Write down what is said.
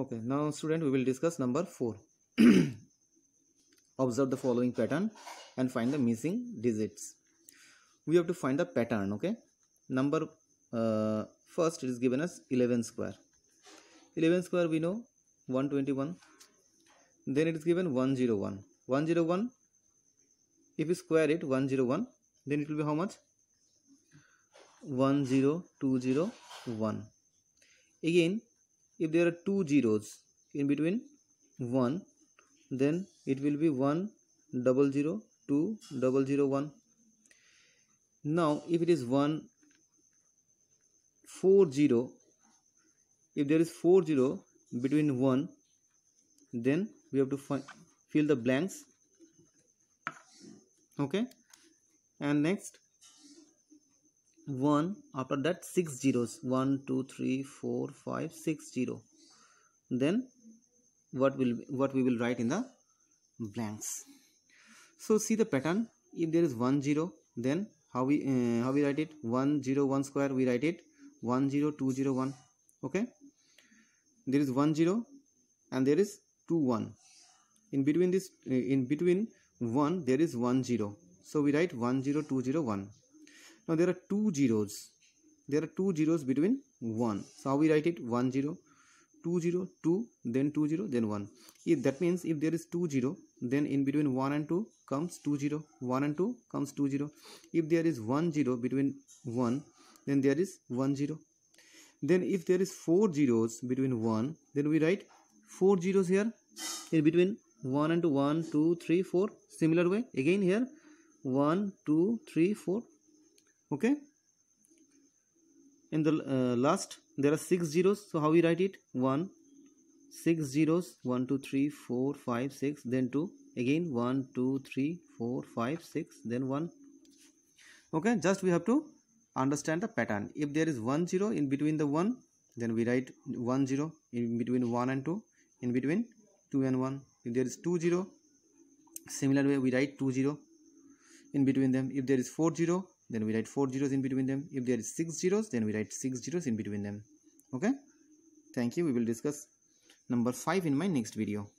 okay now student we will discuss number 4 observe the following pattern and find the missing digits we have to find the pattern okay number uh, first it is given as 11 square 11 square we know 121 then it is given 101 101 if you square it 101 then it will be how much 10201 again if there are two zeros in between 1 then it will be 1 double 0 2 double 0 1 now if it is 1 4 0 if there is 4 0 between 1 then we have to find fill the blanks okay and next 1 after that 6 zeros 1 2 3 4 5 6 0 then what will what we will write in the blanks so see the pattern if there is 1 0 then how we uh, how we write it 1 0 1 square we write it 1 0 2 0 1 okay there is 1 0 and there is 2 1 in between this uh, in between 1 there is 1 0 so we write 1 0 2 0 1 now there are two zeros there are two zeros between 1 so how we write it One zero, two zero, two, then two zero, then 1 if that means if there is two zero, then in between 1 and 2 comes two zero one 1 and 2 comes two zero. if there one zero between 1 then there one zero. then if there is 4 zeros between 1 then we write 4 zeros here in between 1 and two, one, two, three, four. similar way again here one, two, three, four okay in the uh, last there are six zeros so how we write it one six zeros one two three four five six then two again one two three four five six then one okay just we have to understand the pattern if there is one zero in between the one then we write one zero in between one and two in between two and one if there is two zero similar way we write two zero in between them if there is four zero then we write four zeros in between them if there is six zeros then we write six zeros in between them okay thank you we will discuss number five in my next video